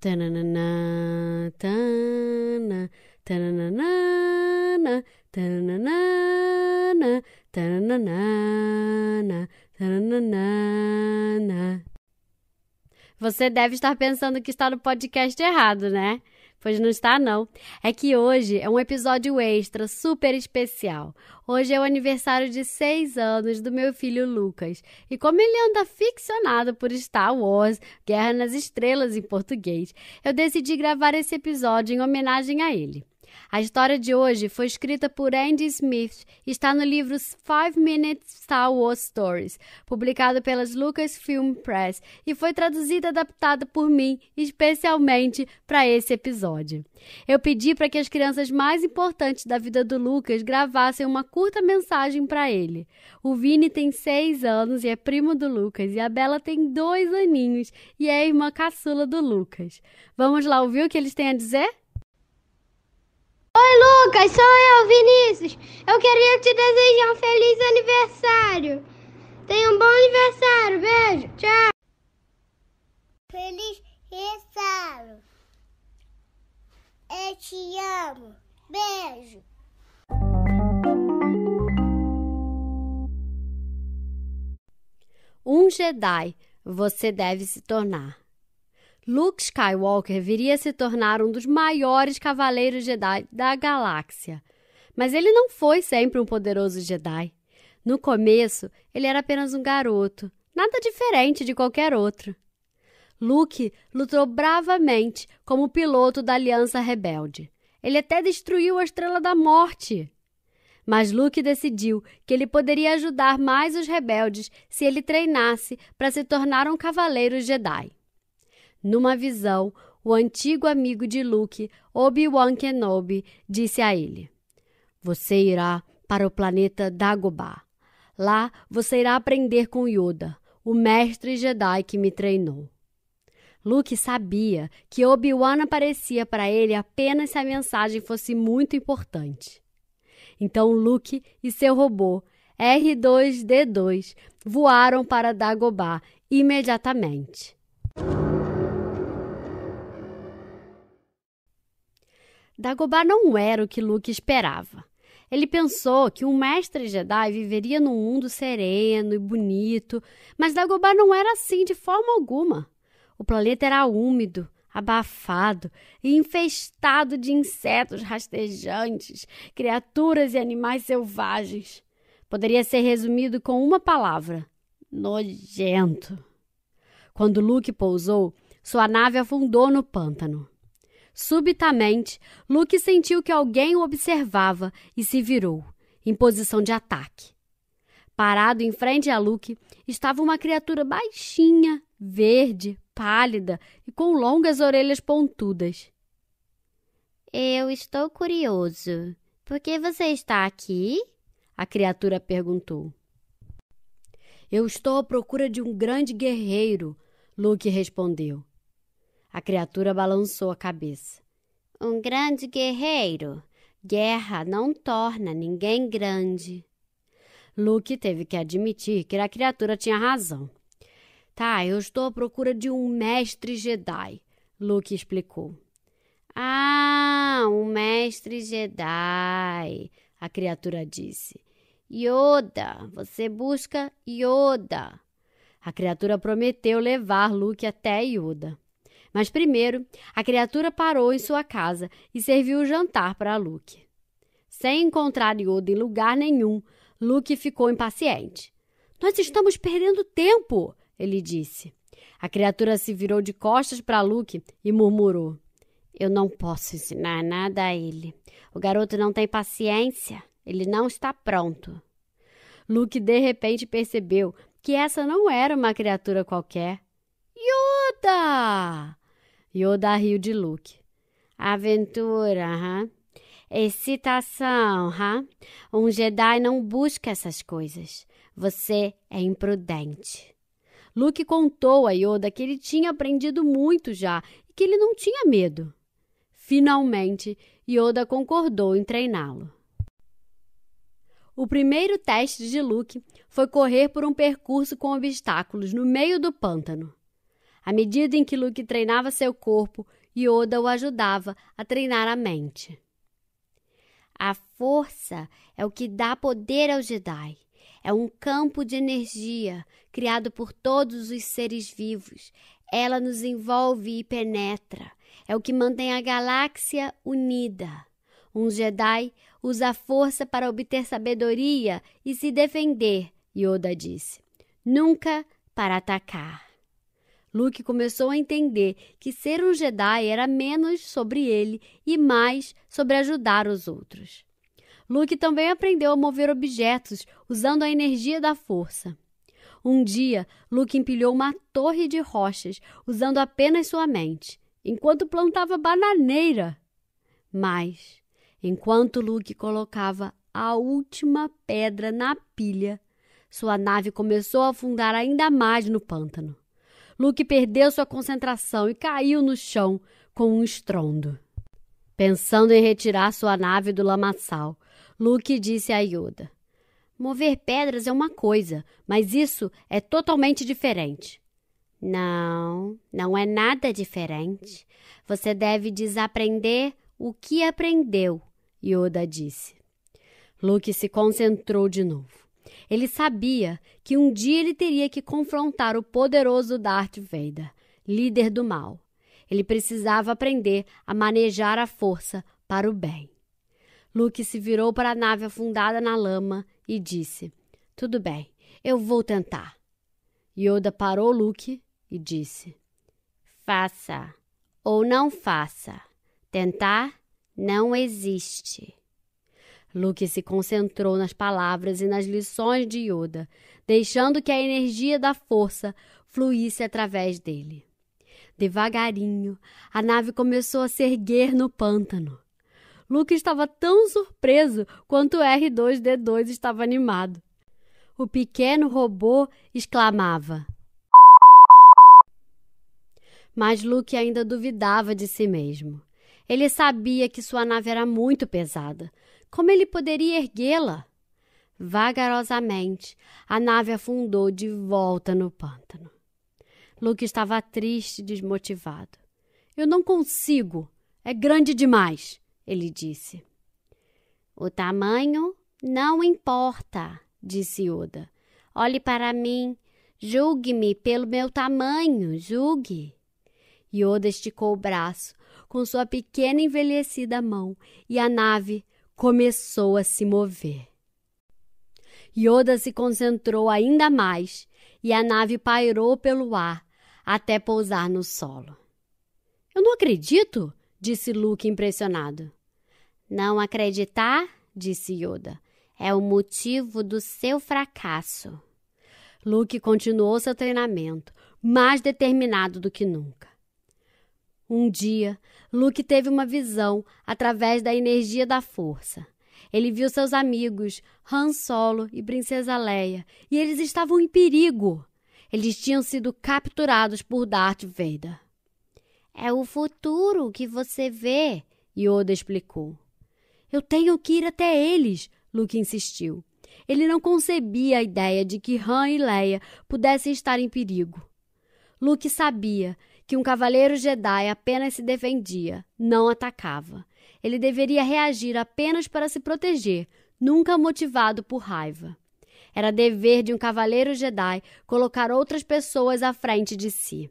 Tananana, tana, tananana, tananana, tananana, tananana. Você deve estar pensando que está no podcast errado, né? Pois não está, não. É que hoje é um episódio extra, super especial. Hoje é o aniversário de 6 anos do meu filho Lucas. E como ele anda ficcionado por Star Wars, Guerra nas Estrelas em português, eu decidi gravar esse episódio em homenagem a ele. A história de hoje foi escrita por Andy Smith e está no livro Five Minute Star Wars Stories, publicado pela Lucasfilm Press e foi traduzida e adaptada por mim especialmente para esse episódio. Eu pedi para que as crianças mais importantes da vida do Lucas gravassem uma curta mensagem para ele. O Vini tem seis anos e é primo do Lucas, e a Bela tem dois aninhos e é irmã caçula do Lucas. Vamos lá ouvir o que eles têm a dizer? Oi, Lucas, sou eu, Vinícius. Eu queria te desejar um feliz aniversário. Tenha um bom aniversário. Beijo, tchau. Feliz aniversário. Eu te amo. Beijo. Um Jedi você deve se tornar. Luke Skywalker viria a se tornar um dos maiores cavaleiros Jedi da galáxia. Mas ele não foi sempre um poderoso Jedi. No começo, ele era apenas um garoto, nada diferente de qualquer outro. Luke lutou bravamente como piloto da Aliança Rebelde. Ele até destruiu a Estrela da Morte. Mas Luke decidiu que ele poderia ajudar mais os rebeldes se ele treinasse para se tornar um cavaleiro Jedi. Numa visão, o antigo amigo de Luke, Obi-Wan Kenobi, disse a ele: Você irá para o planeta Dagobah. Lá você irá aprender com Yoda, o mestre Jedi que me treinou. Luke sabia que Obi-Wan aparecia para ele apenas se a mensagem fosse muito importante. Então Luke e seu robô R2-D2 voaram para Dagobah imediatamente. Dagobah não era o que Luke esperava. Ele pensou que um mestre Jedi viveria num mundo sereno e bonito, mas Dagobah não era assim de forma alguma. O planeta era úmido, abafado e infestado de insetos rastejantes, criaturas e animais selvagens. Poderia ser resumido com uma palavra: nojento. Quando Luke pousou, sua nave afundou no pântano. Subitamente, Luke sentiu que alguém o observava e se virou, em posição de ataque. Parado em frente a Luke estava uma criatura baixinha, verde, pálida e com longas orelhas pontudas. Eu estou curioso. Por que você está aqui? A criatura perguntou. Eu estou à procura de um grande guerreiro, Luke respondeu. A criatura balançou a cabeça. Um grande guerreiro. Guerra não torna ninguém grande. Luke teve que admitir que a criatura tinha razão. Tá, eu estou à procura de um mestre Jedi, Luke explicou. Ah, um mestre Jedi, a criatura disse. Yoda, você busca Yoda. A criatura prometeu levar Luke até Yoda. Mas primeiro, a criatura parou em sua casa e serviu o jantar para Luke. Sem encontrar Yoda em lugar nenhum, Luke ficou impaciente. Nós estamos perdendo tempo, ele disse. A criatura se virou de costas para Luke e murmurou: Eu não posso ensinar nada a ele. O garoto não tem paciência. Ele não está pronto. Luke de repente percebeu que essa não era uma criatura qualquer. Yoda! Yoda! Yoda riu de Luke. Aventura, huh? excitação, huh? um Jedi não busca essas coisas. Você é imprudente. Luke contou a Yoda que ele tinha aprendido muito já e que ele não tinha medo. Finalmente, Yoda concordou em treiná-lo. O primeiro teste de Luke foi correr por um percurso com obstáculos no meio do pântano. À medida em que Luke treinava seu corpo, Yoda o ajudava a treinar a mente. A força é o que dá poder ao Jedi. É um campo de energia criado por todos os seres vivos. Ela nos envolve e penetra. É o que mantém a galáxia unida. Um Jedi usa a força para obter sabedoria e se defender, Yoda disse. Nunca para atacar. Luke começou a entender que ser um Jedi era menos sobre ele e mais sobre ajudar os outros. Luke também aprendeu a mover objetos usando a energia da força. Um dia, Luke empilhou uma torre de rochas usando apenas sua mente, enquanto plantava bananeira. Mas, enquanto Luke colocava a última pedra na pilha, sua nave começou a afundar ainda mais no pântano. Luke perdeu sua concentração e caiu no chão com um estrondo. Pensando em retirar sua nave do lamaçal, Luke disse a Yoda: Mover pedras é uma coisa, mas isso é totalmente diferente. Não, não é nada diferente. Você deve desaprender o que aprendeu, Yoda disse. Luke se concentrou de novo. Ele sabia que um dia ele teria que confrontar o poderoso Darth Vader, líder do mal. Ele precisava aprender a manejar a força para o bem. Luke se virou para a nave afundada na lama e disse: Tudo bem, eu vou tentar. Yoda parou Luke e disse: Faça ou não faça. Tentar não existe. Luke se concentrou nas palavras e nas lições de Yoda, deixando que a energia da força fluísse através dele. Devagarinho, a nave começou a se erguer no pântano. Luke estava tão surpreso quanto R2D2 estava animado. O pequeno robô exclamava. Mas Luke ainda duvidava de si mesmo. Ele sabia que sua nave era muito pesada, como ele poderia erguê-la? Vagarosamente, a nave afundou de volta no pântano. Luke estava triste e desmotivado. Eu não consigo. É grande demais, ele disse. O tamanho não importa, disse Oda. Olhe para mim. Julgue-me pelo meu tamanho, julgue. Yoda esticou o braço com sua pequena envelhecida mão e a nave começou a se mover. Yoda se concentrou ainda mais e a nave pairou pelo ar até pousar no solo. Eu não acredito, disse Luke impressionado. Não acreditar, disse Yoda, é o motivo do seu fracasso. Luke continuou seu treinamento, mais determinado do que nunca. Um dia, Luke teve uma visão através da energia da força. Ele viu seus amigos, Han Solo e Princesa Leia, e eles estavam em perigo. Eles tinham sido capturados por Darth Vader. É o futuro que você vê, Yoda explicou. Eu tenho que ir até eles, Luke insistiu. Ele não concebia a ideia de que Han e Leia pudessem estar em perigo. Luke sabia que um cavaleiro Jedi apenas se defendia, não atacava. Ele deveria reagir apenas para se proteger, nunca motivado por raiva. Era dever de um cavaleiro Jedi colocar outras pessoas à frente de si.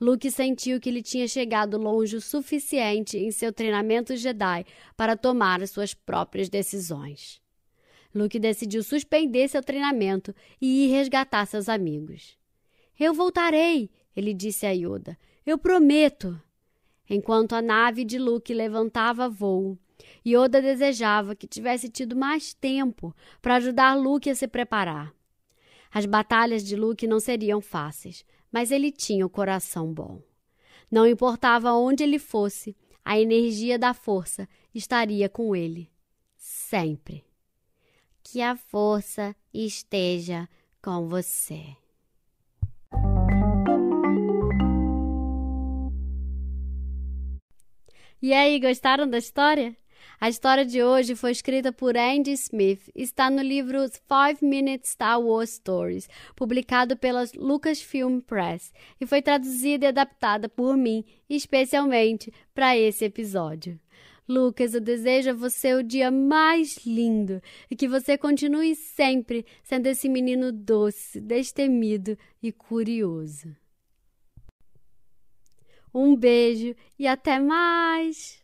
Luke sentiu que ele tinha chegado longe o suficiente em seu treinamento Jedi para tomar suas próprias decisões. Luke decidiu suspender seu treinamento e ir resgatar seus amigos. Eu voltarei! Ele disse a Yoda: Eu prometo. Enquanto a nave de Luke levantava voo, Yoda desejava que tivesse tido mais tempo para ajudar Luke a se preparar. As batalhas de Luke não seriam fáceis, mas ele tinha o um coração bom. Não importava onde ele fosse, a energia da força estaria com ele. Sempre. Que a força esteja com você. E aí, gostaram da história? A história de hoje foi escrita por Andy Smith e está no livro Five Minute Star Wars Stories, publicado pela Lucasfilm Press, e foi traduzida e adaptada por mim, especialmente para esse episódio. Lucas, eu desejo a você o dia mais lindo e que você continue sempre sendo esse menino doce, destemido e curioso. Um beijo e até mais!